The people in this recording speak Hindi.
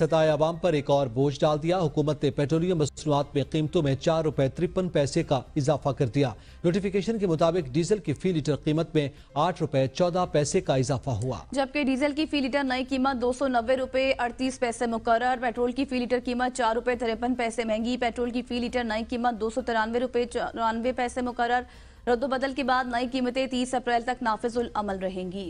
सताए आवाम पर एक और बोझ डाल दिया हुकूमत ने पेट्रोलियम मसनूआत में कीमतों में चार रुपए तिरपन पैसे का इजाफा कर दिया नोटिफिकेशन के मुताबिक डीजल की फी लीटर कीमत में आठ रुपए चौदह पैसे का इजाफा हुआ जबकि डीजल की फी लीटर नई कीमत दो सौ नब्बे रुपए अड़तीस पैसे मुकर पेट्रोल की फी लीटर कीमत चार रुपए तिरपन पैसे महंगी पेट्रोल की फी लीटर नई कीमत दो सौ तिरानवे रुपए चौरानवे पैसे मुकर रद्दोबदल के बाद नई कीमतें तीस अप्रैल तक नाफिजुल अमल रहेंगी